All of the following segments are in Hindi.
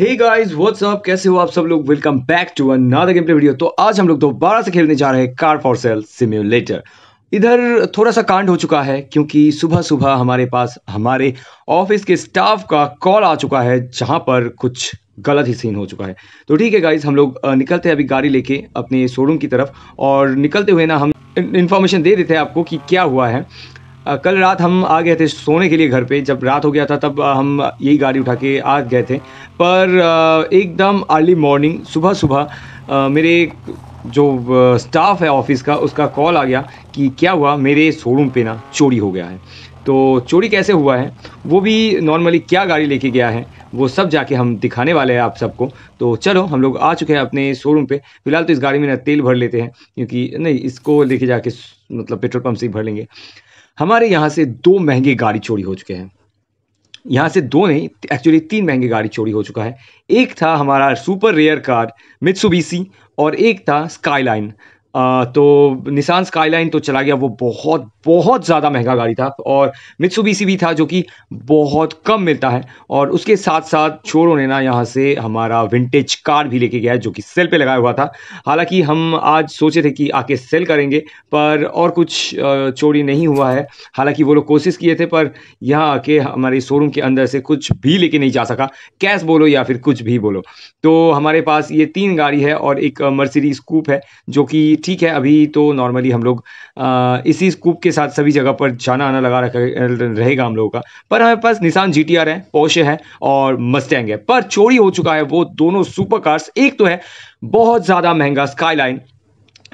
हे गाइस व्हाट्सअप कैसे हो आप सब लोग welcome back to another game play video तो आज हम लोग दोबारा से खेलने जा रहे हैं कार फॉर सेल सिम्युलेटर इधर थोड़ा सा कांड हो चुका है क्योंकि सुबह सुबह हमारे पास हमारे ऑफिस के स्टाफ का कॉल आ चुका है जहां पर कुछ गलत ही सीन हो चुका है तो ठीक है गाइज हम लोग निकलते हैं अभी गाड़ी लेके अपने शोरूम की तरफ और निकलते हुए ना हम इन्फॉर्मेशन दे देते हैं आपको कि क्या हुआ है कल रात हम आ गए थे सोने के लिए घर पे जब रात हो गया था तब हम यही गाड़ी उठा के आ गए थे पर एकदम अर्ली मॉर्निंग सुबह सुबह मेरे जो स्टाफ है ऑफिस का उसका कॉल आ गया कि क्या हुआ मेरे शोरूम पे ना चोरी हो गया है तो चोरी कैसे हुआ है वो भी नॉर्मली क्या गाड़ी लेके गया है वो सब जाके हम दिखाने वाले हैं आप सबको तो चलो हम लोग आ चुके हैं अपने शोरूम पे फिलहाल तो इस गाड़ी में ना तेल भर लेते हैं क्योंकि नहीं इसको लेके जाके मतलब पेट्रोल पंप से ही भर लेंगे हमारे यहाँ से दो महंगे गाड़ी चोरी हो चुके हैं यहाँ से दो नहीं एक्चुअली तीन महंगी गाड़ी चोरी हो चुका है एक था हमारा सुपर रेयर कार मित्सुबीसी और एक था स्काईलाइन तो निशान स्काईलाइन तो चला गया वो बहुत बहुत ज़्यादा महंगा गाड़ी था और मित्सुबिशी भी था जो कि बहुत कम मिलता है और उसके साथ साथ छोड़ो ने ना यहाँ से हमारा विंटेज कार भी लेके गया है जो कि सेल पे लगाया हुआ था हालांकि हम आज सोचे थे कि आके सेल करेंगे पर और कुछ चोरी नहीं हुआ है हालाँकि वो लोग कोशिश किए थे पर यहाँ आके हमारे शोरूम के अंदर से कुछ भी लेके नहीं जा सका कैश बोलो या फिर कुछ भी बोलो तो हमारे पास ये तीन गाड़ी है और एक मर्सिडीज कूप है जो कि ठीक है अभी तो नॉर्मली हम लोग इसी स्कूप के साथ सभी जगह पर जाना आना लगा रहेगा हम लोगों का पर हमारे पास निशान जी टी आर है पोशे है और मस्टैंग है पर चोरी हो चुका है वो दोनों सुपर कार्स एक तो है बहुत ज़्यादा महंगा skyline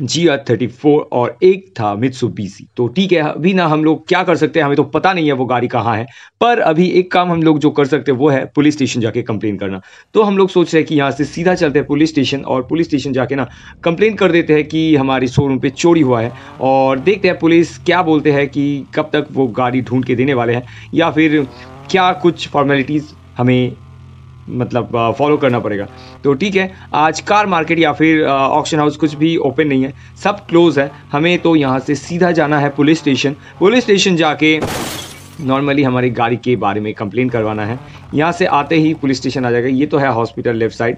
G R thirty four और एक था मित्सुबिशी तो ठीक है अभी ना हम लोग क्या कर सकते हैं हमें तो पता नहीं है वो गाड़ी कहाँ है पर अभी एक काम हम लोग जो कर सकते हैं वो है पुलिस स्टेशन जाके कंप्लेन करना तो हम लोग सोच रहे हैं कि यहाँ से सीधा चलते हैं पुलिस स्टेशन और पुलिस स्टेशन जाके ना कंप्लेन कर देते हैं कि हमारे शोरूम पर चोरी हुआ है और देखते हैं पुलिस क्या बोलते हैं कि कब तक वो गाड़ी ढूंढ के देने वाले हैं या फिर क्या कुछ फॉर्मेलिटीज़ हमें मतलब फॉलो करना पड़ेगा तो ठीक है आज कार मार्केट या फिर ऑक्शन हाउस कुछ भी ओपन नहीं है सब क्लोज है हमें तो यहाँ से सीधा जाना है पुलिस स्टेशन पुलिस स्टेशन जाके नॉर्मली हमारी गाड़ी के बारे में कंप्लेन करवाना है यहाँ से आते ही पुलिस स्टेशन आ जाएगा ये तो है हॉस्पिटल लेफ्ट साइड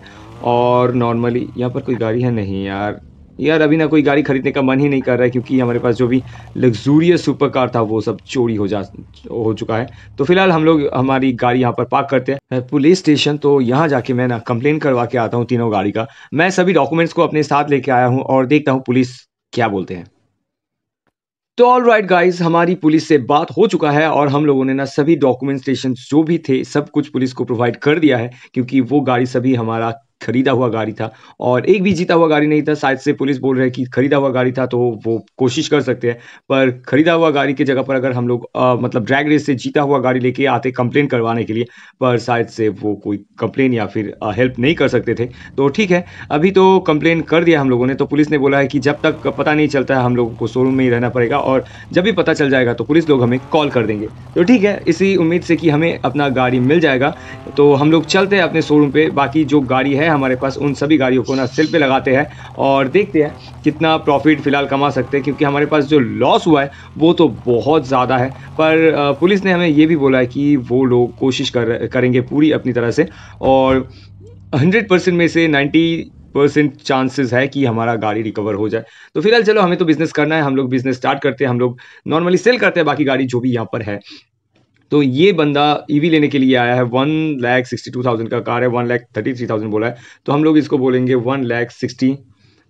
और नॉर्मली यहाँ पर कोई गाड़ी है नहीं यार यार अभी ना कोई गाड़ी खरीदने का मन ही नहीं कर रहा है क्योंकि हमारे पास जो भी लग्जूरियस सुपर कार था वो सब चोरी हो जा हो चुका है तो फिलहाल हम लोग हमारी गाड़ी यहाँ पर पार्क करते हैं पुलिस स्टेशन तो यहाँ जाके मैं ना कंप्लेन करवा के आता हूँ तीनों गाड़ी का मैं सभी डॉक्यूमेंट्स को अपने साथ लेके आया हूँ और देखता हूँ पुलिस क्या बोलते हैं तो ऑल राइट गाइज हमारी पुलिस से बात हो चुका है और हम लोगों ने ना सभी डॉक्यूमेंट स्टेशन जो भी थे सब कुछ पुलिस को प्रोवाइड कर दिया है क्योंकि वो गाड़ी सभी हमारा खरीदा हुआ गाड़ी था और एक भी जीता हुआ गाड़ी नहीं था शायद से पुलिस बोल रहे कि खरीदा हुआ गाड़ी था तो वो कोशिश कर सकते हैं पर खरीदा हुआ गाड़ी की जगह पर अगर हम लोग आ, मतलब ड्रैग रेस से जीता हुआ गाड़ी लेके आते कंप्लेन करवाने के लिए पर शायद से वो कोई कंप्लेन या फिर हेल्प नहीं कर सकते थे तो ठीक है अभी तो कंप्लेन कर दिया हम लोगों ने तो पुलिस ने बोला है कि जब तक पता नहीं चलता है हम लोगों को शोरूम में ही रहना पड़ेगा और जब भी पता चल जाएगा तो पुलिस लोग हमें कॉल कर देंगे तो ठीक है इसी उम्मीद से कि हमें अपना गाड़ी मिल जाएगा तो हम लोग चलते हैं अपने शोरूम पर बाकी जो गाड़ी है हैं हमारे पास उन सभी गाड़ियों को ना सेल पे लगाते हैं और देखते हैं कितना प्रॉफिट फ़िलहाल कमा सकते हैं क्योंकि हमारे पास जो लॉस हुआ है वो तो बहुत ज़्यादा है पर पुलिस ने हमें ये भी बोला है कि वो लोग कोशिश कर करेंगे पूरी अपनी तरह से और हंड्रेड में से नाइन्टी परसेंट चांसेस है कि हमारा गाड़ी रिकवर हो जाए तो फिलहाल चलो हमें तो बिज़नेस करना है हम लोग बिज़नेस स्टार्ट करते हैं हम लोग नॉर्मली सेल करते हैं बाकी गाड़ी जो भी यहाँ पर है तो ये बंदा ईवी e लेने के लिए आया है one lakh sixty two thousand का कार है one lakh thirty three thousand बोला है तो हम लोग इसको बोलेंगे one lakh sixty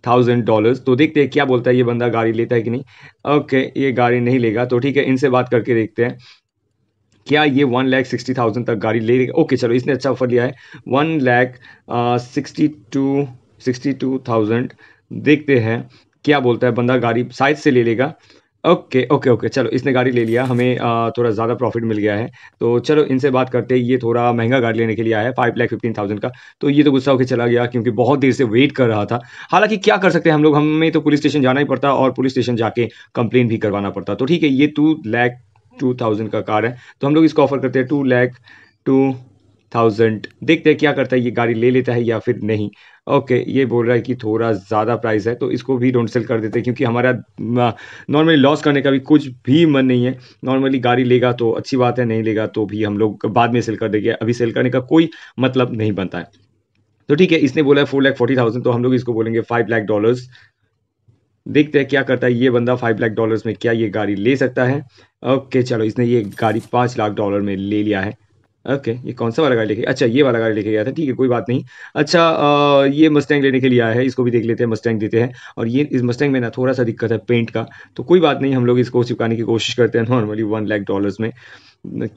thousand dollars तो देखते हैं क्या बोलता है ये बंदा गाड़ी लेता है कि नहीं ओके ये गाड़ी नहीं लेगा तो ठीक है इनसे बात करके देखते हैं क्या ये वन लैख सिक्सटी थाउजेंड तक गाड़ी ले लेगा ओके चलो इसने अच्छा ऑफर लिया है one lakh sixty two sixty two thousand देखते हैं क्या बोलता है बंदा गाड़ी साइज से ले लेगा ले ओके ओके ओके चलो इसने गाड़ी ले लिया हमें थोड़ा ज़्यादा प्रॉफिट मिल गया है तो चलो इनसे बात करते हैं ये थोड़ा महंगा गाड़ी लेने के लिए आया है फाइव लैख फिफ्टीन थाउजेंड का तो ये तो गुस्सा होकर चला गया क्योंकि बहुत देर से वेट कर रहा था हालांकि क्या कर सकते हैं हम लोग हमें तो पुलिस स्टेशन जाना ही पड़ता और पुलिस स्टेशन जाके कंप्लेन भी करवाना पड़ता तो ठीक है ये टू लैख टू थाउजेंड का कार है तो हम लोग इसको ऑफर करते हैं टू लैख टू थाउजेंड देखते हैं क्या करता है ये गाड़ी ले लेता है या फिर नहीं ओके ये बोल रहा है कि थोड़ा ज़्यादा प्राइस है तो इसको भी डोंट सेल कर देते हैं क्योंकि हमारा नॉर्मली लॉस करने का भी कुछ भी मन नहीं है नॉर्मली गाड़ी लेगा तो अच्छी बात है नहीं लेगा तो भी हम लोग बाद में सेल कर देंगे अभी सेल करने का कोई मतलब नहीं बनता है तो ठीक है इसने बोला है फोर लैख फोर्टी थाउजेंड तो हम लोग इसको बोलेंगे फाइव लाख डॉलर्स देखते हैं क्या करता है ये बंदा फाइव लाख डॉलर्स में क्या ये गाड़ी ले सकता है ओके चलो इसने ये गाड़ी पाँच लाख डॉलर में ले लिया है ओके okay, ये कौन सा वाला गाड़ी लेके अच्छा ये वाला गाड़ी लेके गया था ठीक है कोई बात नहीं अच्छा आ, ये मस्टैंग लेने के लिए आया है इसको भी देख लेते हैं मस्टैंग देते हैं और ये इस मस्टैंग में ना थोड़ा सा दिक्कत है पेंट का तो कोई बात नहीं हम लोग इसको चिपकाने की कोशिश करते हैं नॉर्मली वन लाख डॉलर्स में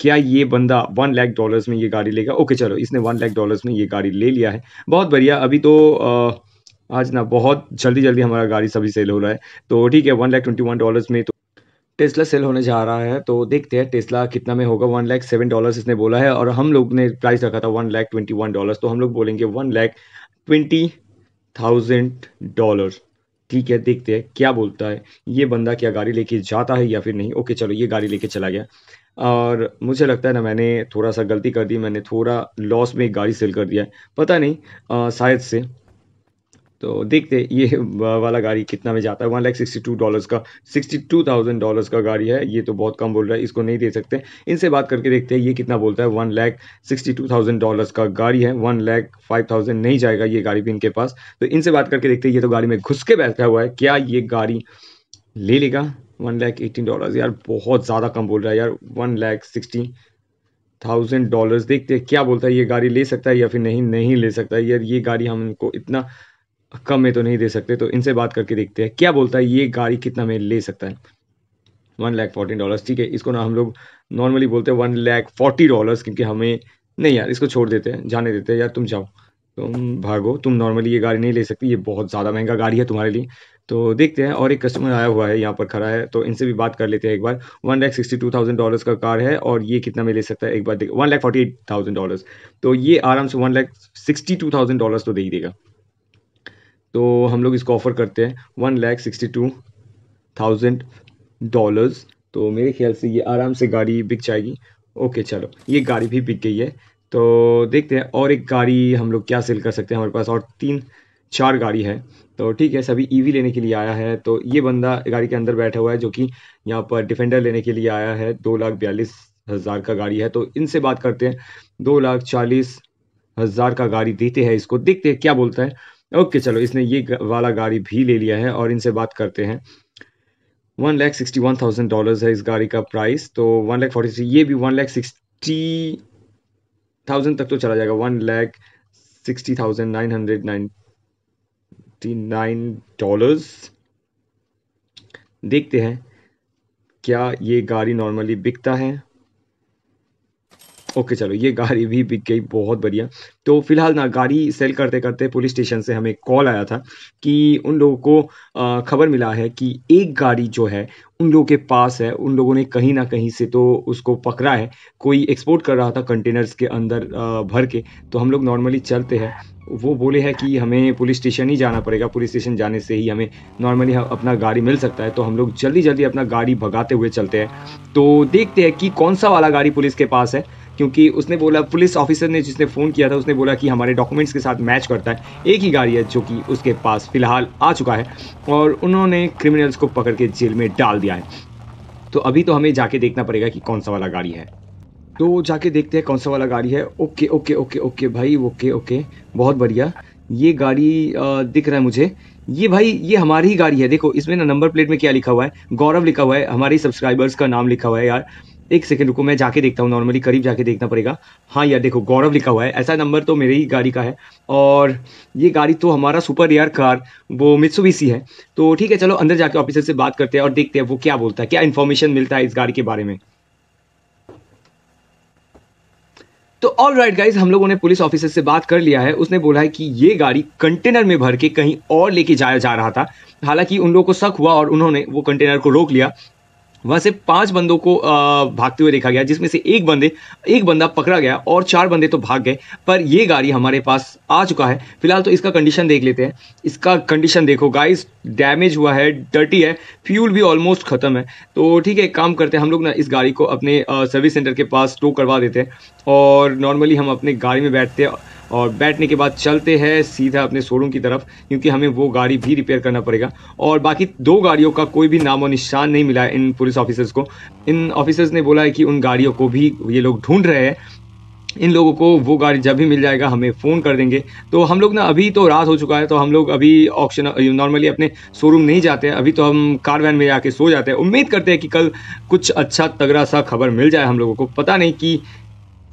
क्या ये बंदा वन लाख डॉलर्स में ये गाड़ी लेगा ओके चलो इसने वन लाख डॉलर्स में ये गाड़ी ले लिया है बहुत बढ़िया अभी तो आज ना बहुत जल्दी जल्दी हमारा गाड़ी सभी सेल हो रहा है तो ठीक है one lakh twenty one dollars में तो टेस्ला सेल होने जा रहा है तो देखते हैं टेस्ला कितना में होगा वन लैख सेवन डॉलर इसने बोला है और हम लोग ने प्राइस रखा था one lakh twenty one dollar तो हम लोग बोलेंगे one lakh twenty thousand dollar ठीक है देखते हैं क्या बोलता है ये बंदा क्या गाड़ी लेके जाता है या फिर नहीं ओके चलो ये गाड़ी लेके चला गया और मुझे लगता है ना मैंने थोड़ा सा गलती कर दी मैंने थोड़ा लॉस में एक गाड़ी सेल कर दिया है पता नहीं शायद से तो देखते ये वाला गाड़ी कितना में जाता है one lakh sixty two dollars का सिक्सटी टू थाउजेंड डॉलर्स का गाड़ी है ये तो बहुत कम बोल रहा है इसको नहीं दे सकते इनसे बात करके देखते हैं ये कितना बोलता है one lakh sixty two thousand dollars का गाड़ी है वन लाख फाइव थाउजेंड नहीं जाएगा ये गाड़ी भी इनके पास तो इनसे बात करके देखते हैं ये तो गाड़ी में घुस के बैठा हुआ है क्या ये गाड़ी ले लेगा वन लाख एटीन डॉलर्स यार बहुत ज़्यादा कम बोल रहा है यार one lakh sixty thousand dollars देखते हैं क्या बोलता है ये गाड़ी ले सकता है या फिर नहीं नहीं ले सकता है यार ये गाड़ी हमको इतना कम में तो नहीं दे सकते तो इनसे बात करके देखते हैं क्या बोलता है ये गाड़ी कितना में ले सकता है वन लैख फोर्टीन डॉलर्स ठीक है इसको ना हम लोग नॉर्मली बोलते हैं वन लैख फोर्टी डॉलर्स क्योंकि हमें नहीं यार इसको छोड़ देते हैं जाने देते हैं यार तुम जाओ तुम भागो तुम नॉर्मली ये गाड़ी नहीं ले सकती ये बहुत ज़्यादा महंगा गाड़ी है तुम्हारे लिए तो देखते हैं और एक कस्टमर आया हुआ है यहाँ पर खड़ा है तो इनसे भी बात कर लेते हैं एक बार one lakh sixty two thousand dollars का कार है और ये कितना में ले सकता है एक बार देख one lakh forty eight thousand dollars तो ये आराम से one lakh sixty two thousand dollars तो दे ही देगा तो हम लोग इसको ऑफ़र करते हैं one lakh sixty two thousand dollars तो मेरे ख्याल से ये आराम से गाड़ी बिक जाएगी ओके चलो ये गाड़ी भी बिक गई है तो देखते हैं और एक गाड़ी हम लोग क्या सेल कर सकते हैं हमारे पास और तीन चार गाड़ी है तो ठीक है सभी ईवी e लेने के लिए आया है तो ये बंदा गाड़ी के अंदर बैठा हुआ है जो कि यहाँ पर डिफेंडर लेने के लिए आया है दो लाख बयालीस हज़ार का गाड़ी है तो इनसे बात करते हैं दो लाख चालीस हज़ार का गाड़ी देते हैं इसको देखते हैं क्या बोलता है ओके चलो इसने ये वाला गाड़ी भी ले लिया है और इनसे बात करते हैं one lakh sixty one thousand dollar है इस गाड़ी का प्राइस तो वन लैख फोर्टी थ्री ये भी वन लैख सिक्सटी थाउजेंड तक तो चला जाएगा one lakh sixty thousand nine hundred ninety nine dollars देखते हैं क्या ये गाड़ी नॉर्मली बिकता है ओके चलो ये गाड़ी भी बिक गई बहुत बढ़िया तो फिलहाल ना गाड़ी सेल करते करते पुलिस स्टेशन से हमें कॉल आया था कि उन लोगों को खबर मिला है कि एक गाड़ी जो है उन लोगों के पास है उन लोगों ने कहीं ना कहीं से तो उसको पकड़ा है कोई एक्सपोर्ट कर रहा था कंटेनर्स के अंदर भर के तो हम लोग नॉर्मली चलते हैं वो बोले हैं कि हमें पुलिस स्टेशन ही जाना पड़ेगा पुलिस स्टेशन जाने से ही हमें नॉर्मली अपना गाड़ी मिल सकता है तो हम लोग जल्दी जल्दी अपना गाड़ी भगाते हुए चलते हैं तो देखते हैं कि कौन सा वाला गाड़ी पुलिस के पास है क्योंकि उसने बोला पुलिस ऑफिसर ने जिसने फ़ोन किया था उसने बोला कि हमारे डॉक्यूमेंट्स के साथ मैच करता है एक ही गाड़ी है जो कि उसके पास फ़िलहाल आ चुका है और उन्होंने क्रिमिनल्स को पकड़ के जेल में डाल दिया है तो अभी तो हमें जाके देखना पड़ेगा कि कौन सा वाला गाड़ी है तो जाके देखते हैं कौन सा वाला गाड़ी है ओके ओके ओके ओके भाई ओके ओके बहुत बढ़िया ये गाड़ी दिख रहा है मुझे ये भाई ये हमारी ही गाड़ी है देखो इसमें ना नंबर प्लेट में क्या लिखा हुआ है गौरव लिखा हुआ है हमारे सब्सक्राइबर्स का नाम लिखा हुआ है यार एक सेकेंड रुको मैं जाके देखता हूँ नॉर्मली करीब जाके देखना पड़ेगा हाँ यार देखो गौरव लिखा हुआ है ऐसा नंबर तो मेरे ही गाड़ी का है और ये गाड़ी तो हमारा सुपर यार कार वो मित्सुबिशी है तो ठीक है चलो अंदर जाके ऑफिसर से बात करते हैं और देखते हैं वो क्या बोलता है क्या इन्फॉर्मेशन मिलता है इस गाड़ी के बारे में तो ऑल राइट गाइज हम लोगों ने पुलिस ऑफिसर से बात कर लिया है उसने बोला है कि ये गाड़ी कंटेनर में भर के कहीं और लेके जाया जा रहा था हालांकि उन लोगों को शक हुआ और उन्होंने वो कंटेनर को रोक लिया वहाँ से पांच बंदों को भागते हुए देखा गया जिसमें से एक बंदे एक बंदा पकड़ा गया और चार बंदे तो भाग गए पर ये गाड़ी हमारे पास आ चुका है फिलहाल तो इसका कंडीशन देख लेते हैं इसका कंडीशन देखो गाइस डैमेज हुआ है डर्टी है फ्यूल भी ऑलमोस्ट ख़त्म है तो ठीक है काम करते हैं हम लोग ना इस गाड़ी को अपने सर्विस सेंटर के पास टो करवा देते हैं और नॉर्मली हम अपने गाड़ी में बैठते हैं और बैठने के बाद चलते हैं सीधा अपने शोरूम की तरफ क्योंकि हमें वो गाड़ी भी रिपेयर करना पड़ेगा और बाकी दो गाड़ियों का कोई भी नामो निशान नहीं मिला इन पुलिस ऑफिसर्स को इन ऑफिसर्स ने बोला है कि उन गाड़ियों को भी ये लोग ढूंढ रहे हैं इन लोगों को वो गाड़ी जब भी मिल जाएगा हमें फ़ोन कर देंगे तो हम लोग ना अभी तो रात हो चुका है तो हम लोग अभी ऑप्शन नॉर्मली अपने शोरूम नहीं जाते हैं अभी तो हम कार वैन में जाके सो जाते हैं उम्मीद करते हैं कि कल कुछ अच्छा तगड़ा सा खबर मिल जाए हम लोगों को पता नहीं कि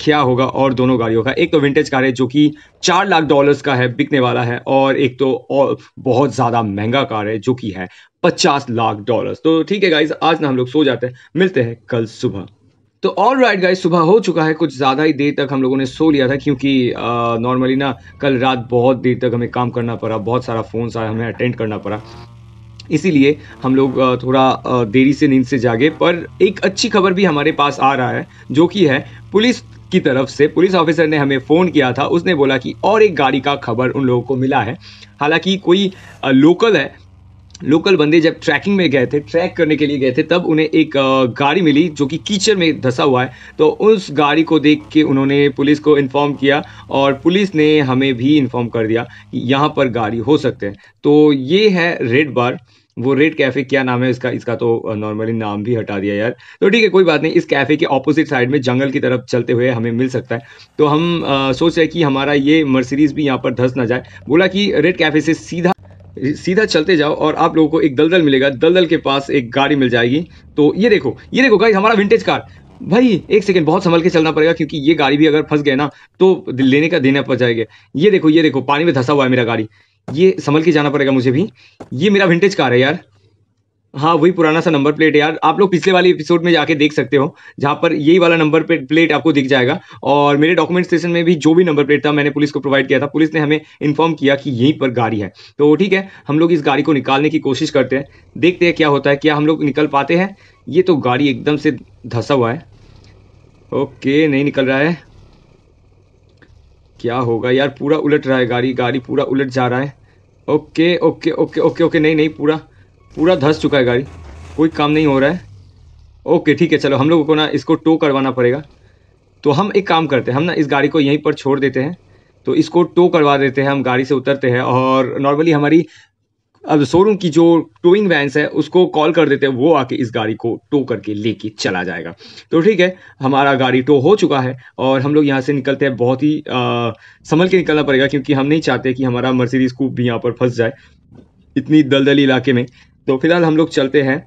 क्या होगा और दोनों गाड़ियों का एक तो विंटेज कार है जो कि चार लाख डॉलर्स का है बिकने वाला है और एक तो और बहुत ज़्यादा महंगा कार है जो कि है पचास लाख डॉलर्स तो ठीक है गाइज आज ना हम लोग सो जाते हैं मिलते हैं कल सुबह तो ऑल राइट गाइज सुबह हो चुका है कुछ ज़्यादा ही देर तक हम लोगों ने सो लिया था क्योंकि नॉर्मली ना कल रात बहुत देर तक हमें काम करना पड़ा बहुत सारा फ़ोन आया हमें अटेंड करना पड़ा इसीलिए हम लोग थोड़ा देरी से नींद से जागे पर एक अच्छी खबर भी हमारे पास आ रहा है जो कि है पुलिस की तरफ से पुलिस ऑफिसर ने हमें फ़ोन किया था उसने बोला कि और एक गाड़ी का खबर उन लोगों को मिला है हालांकि कोई लोकल है लोकल बंदे जब ट्रैकिंग में गए थे ट्रैक करने के लिए गए थे तब उन्हें एक गाड़ी मिली जो कि कीचड़ में धंसा हुआ है तो उस गाड़ी को देख के उन्होंने पुलिस को इन्फॉर्म किया और पुलिस ने हमें भी इन्फॉर्म कर दिया कि यहाँ पर गाड़ी हो सकते हैं तो ये है रेड बार वो रेड कैफे क्या नाम है इसका इसका तो नॉर्मली नाम भी हटा दिया यार तो ठीक है कोई बात नहीं इस कैफे के ऑपोजिट साइड में जंगल की तरफ चलते हुए हमें मिल सकता है तो हम आ, सोच रहे कि हमारा ये मर्सिडीज भी यहाँ पर धस ना जाए बोला कि रेड कैफे से सीधा सीधा चलते जाओ और आप लोगों को एक दलदल मिलेगा दलदल के पास एक गाड़ी मिल जाएगी तो ये देखो ये देखो गाइस हमारा विंटेज कार भाई एक सेकेंड बहुत संभल के चलना पड़ेगा क्योंकि ये गाड़ी भी अगर फंस गए ना तो लेने का देना पड़ जाएगा ये देखो ये देखो पानी में धंसा हुआ है मेरा गाड़ी ये संभल के जाना पड़ेगा मुझे भी ये मेरा विंटेज कार है यार हाँ वही पुराना सा नंबर प्लेट यार आप लोग पिछले वाले एपिसोड में जाके देख सकते हो जहाँ पर यही वाला नंबर प्लेट आपको दिख जाएगा और मेरे डॉक्यूमेंट स्टेशन में भी जो भी नंबर प्लेट था मैंने पुलिस को प्रोवाइड किया था पुलिस ने हमें इन्फॉर्म किया कि यहीं पर गाड़ी है तो ठीक है हम लोग इस गाड़ी को निकालने की कोशिश करते हैं देखते हैं क्या होता है क्या हम लोग निकल पाते हैं ये तो गाड़ी एकदम से धंसा हुआ है ओके नहीं निकल रहा है क्या होगा यार पूरा उलट रहा है गाड़ी गाड़ी पूरा उलट जा रहा है okay okay okay okay okay नहीं नहीं पूरा पूरा धस चुका है गाड़ी कोई काम नहीं हो रहा है ओके ठीक है चलो हम लोगों को ना इसको टो करवाना पड़ेगा तो हम एक काम करते हैं हम ना इस गाड़ी को यहीं पर छोड़ देते हैं तो इसको टो करवा देते हैं हम गाड़ी से उतरते हैं और नॉर्मली हमारी अब शोरूम की जो टोइंग वैंस है उसको कॉल कर देते हैं वो आके इस गाड़ी को टो करके लेके चला जाएगा तो ठीक है हमारा गाड़ी टो हो चुका है और हम लोग यहाँ से निकलते हैं बहुत ही संभल के निकलना पड़ेगा क्योंकि हम नहीं चाहते कि हमारा मर्सिडीज कूप भी यहाँ पर फंस जाए इतनी दलदली इलाके में तो फिलहाल हम लोग चलते हैं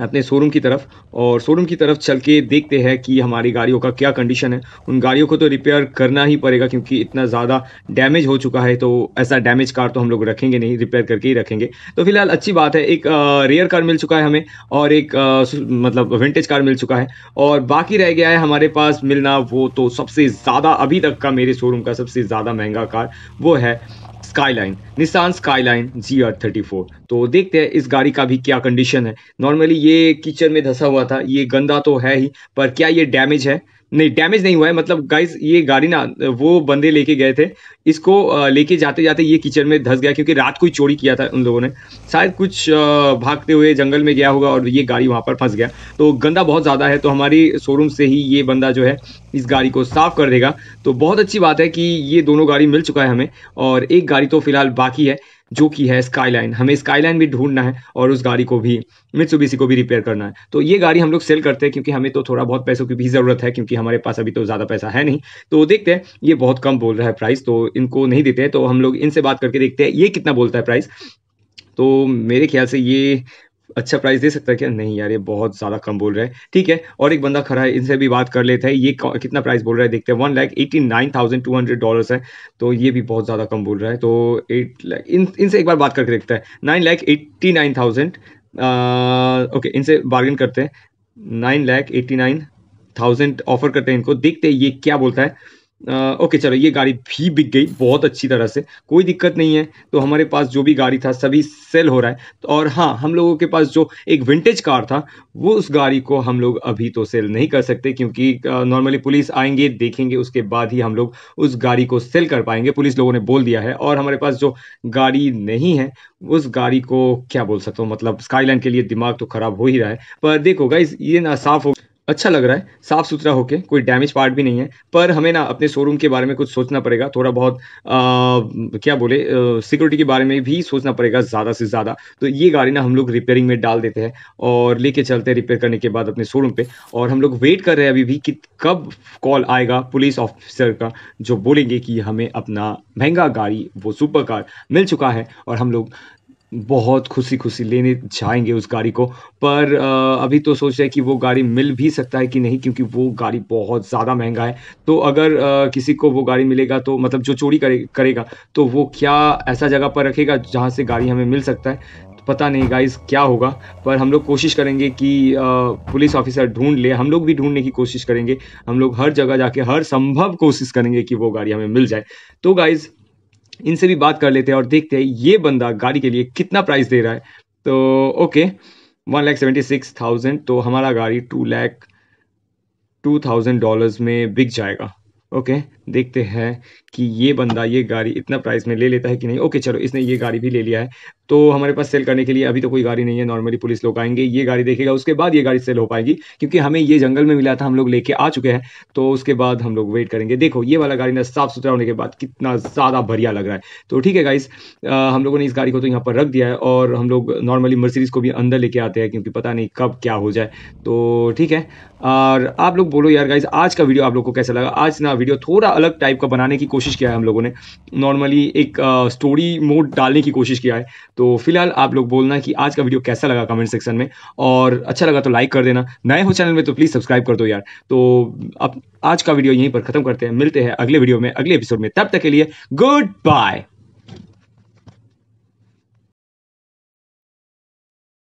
अपने शोरूम की तरफ और शोरूम की तरफ चल के देखते हैं कि हमारी गाड़ियों का क्या कंडीशन है उन गाड़ियों को तो रिपेयर करना ही पड़ेगा क्योंकि इतना ज़्यादा डैमेज हो चुका है तो ऐसा डैमेज कार तो हम लोग रखेंगे नहीं रिपेयर करके ही रखेंगे तो फिलहाल अच्छी बात है एक रेयर कार मिल चुका है हमें और एक आ, मतलब विंटेज कार मिल चुका है और बाकी रह गया है हमारे पास मिलना वो तो सबसे ज़्यादा अभी तक का मेरे शोरूम का सबसे ज़्यादा महंगा कार वो है skyline sky skyline G R thirty four तो देखते हैं इस गाड़ी का भी क्या कंडीशन है नॉर्मली ये किचन में धसा हुआ था ये गंदा तो है ही पर क्या ये डैमेज है नहीं डैमेज नहीं हुआ है मतलब गाइस ये गाड़ी ना वो बंदे लेके गए थे इसको लेके जाते जाते ये किचन में धस गया क्योंकि रात को ही चोरी किया था उन लोगों ने शायद कुछ भागते हुए जंगल में गया होगा और ये गाड़ी वहाँ पर फंस गया तो गंदा बहुत ज़्यादा है तो हमारी शोरूम से ही ये बंदा जो है इस गाड़ी को साफ़ कर देगा तो बहुत अच्छी बात है कि ये दोनों गाड़ी मिल चुका है हमें और एक गाड़ी तो फिलहाल बाकी है जो कि है स्काईलाइन हमें स्काईलाइन भी ढूंढना है और उस गाड़ी को भी मित्सुबिशी को भी रिपेयर करना है तो ये गाड़ी हम लोग सेल करते हैं क्योंकि हमें तो थोड़ा बहुत पैसों की भी ज़रूरत है क्योंकि हमारे पास अभी तो ज़्यादा पैसा है नहीं तो देखते हैं ये बहुत कम बोल रहा है प्राइस तो इनको नहीं देते हैं तो हम लोग इनसे बात करके देखते हैं ये कितना बोलता है प्राइस तो मेरे ख्याल से ये अच्छा प्राइस दे सकता है क्या नहीं यार ये बहुत ज़्यादा कम बोल रहा है ठीक है और एक बंदा खड़ा है इनसे भी बात कर लेते हैं ये कितना प्राइस बोल रहा है देखते हैं one lakh eighty nine thousand two hundred dollars है तो ये भी बहुत ज़्यादा कम बोल रहा है तो एट लाख इन इनसे एक बार बात करके देखते हैं nine lakh eighty nine thousand okay इनसे बार्गेन करते हैं nine lakh eighty nine thousand offer करते हैं इनको देखते हैं ये क्या बोलता है ओके चलो ये गाड़ी भी बिक गई बहुत अच्छी तरह से कोई दिक्कत नहीं है तो हमारे पास जो भी गाड़ी था सभी सेल हो रहा है तो और हाँ हम लोगों के पास जो एक विंटेज कार था वो उस गाड़ी को हम लोग अभी तो सेल नहीं कर सकते क्योंकि नॉर्मली पुलिस आएंगे देखेंगे उसके बाद ही हम लोग उस गाड़ी को सेल कर पाएंगे पुलिस लोगों ने बोल दिया है और हमारे पास जो गाड़ी नहीं है उस गाड़ी को क्या बोल सकता हूँ मतलब स्काईलाइन के लिए दिमाग तो खराब हो ही रहा है पर देखो गाइज ये ना साफ हो अच्छा लग रहा है साफ सुथरा होके कोई डैमेज पार्ट भी नहीं है पर हमें ना अपने शोरूम के बारे में कुछ सोचना पड़ेगा थोड़ा बहुत आ, क्या बोले सिक्योरिटी के बारे में भी सोचना पड़ेगा ज़्यादा से ज़्यादा तो ये गाड़ी ना हम लोग रिपेयरिंग में डाल देते हैं और लेके चलते हैं रिपेयर करने के बाद अपने शोरूम पे और हम लोग वेट कर रहे हैं अभी भी कि कब कॉल आएगा पुलिस ऑफिसर का जो बोलेंगे कि हमें अपना महंगा गाड़ी वो सुपर कार मिल चुका है और हम लोग बहुत खुशी खुशी लेने जाएंगे उस गाड़ी को पर अभी तो सोच रहे कि वो गाड़ी मिल भी सकता है कि नहीं क्योंकि वो गाड़ी बहुत ज़्यादा महंगा है तो अगर किसी को वो गाड़ी मिलेगा तो मतलब जो चोरी करे, करेगा तो वो क्या ऐसा जगह पर रखेगा जहाँ से गाड़ी हमें मिल सकता है तो पता नहीं गाइस क्या होगा पर हम लोग कोशिश करेंगे कि पुलिस ऑफिसर ढूंढ ले हम लोग भी ढूंढने की कोशिश करेंगे हम लोग हर जगह जाके हर संभव कोशिश करेंगे कि वो गाड़ी हमें मिल जाए तो गाइज़ इनसे भी बात कर लेते हैं और देखते हैं ये बंदा गाड़ी के लिए कितना प्राइस दे रहा है तो okay one lakh seventy six thousand तो हमारा गाड़ी two lakh two thousand dollars में बिक जाएगा ओके देखते हैं कि ये बंदा ये गाड़ी इतना प्राइस में ले लेता है कि नहीं ओके चलो इसने ये गाड़ी भी ले लिया है तो हमारे पास सेल करने के लिए अभी तो कोई गाड़ी नहीं है नॉर्मली पुलिस लोग आएंगे ये गाड़ी देखेगा उसके बाद ये गाड़ी सेल हो पाएगी क्योंकि हमें ये जंगल में मिला था हम लोग लेके आ चुके हैं तो उसके बाद हम लोग वेट करेंगे देखो ये वाला गाड़ी ना साफ सुथरा होने के बाद कितना ज़्यादा बढ़िया लग रहा है तो ठीक है गाइस हम लोगों ने इस गाड़ी को तो यहाँ पर रख दिया है और हम लोग नॉर्मली मर्सिडीज़ को भी अंदर लेके आते हैं क्योंकि पता नहीं कब क्या हो जाए तो ठीक है और आप लोग बोलो यार गाइज आज का वीडियो आप लोग को कैसा लगा आज ना वीडियो थोड़ा अलग टाइप का बनाने की कोशिश किया है हम लोगों ने नॉर्मली एक स्टोरी मोड डालने की कोशिश किया है तो फिलहाल आप लोग बोलना कि आज का वीडियो कैसा लगा कमेंट सेक्शन में और अच्छा लगा तो लाइक कर देना नए हो चैनल में तो प्लीज़ सब्सक्राइब कर दो यार तो अब आज का वीडियो यहीं पर खत्म करते हैं मिलते हैं अगले वीडियो में अगले एपिसोड में तब तक के लिए गुड बाय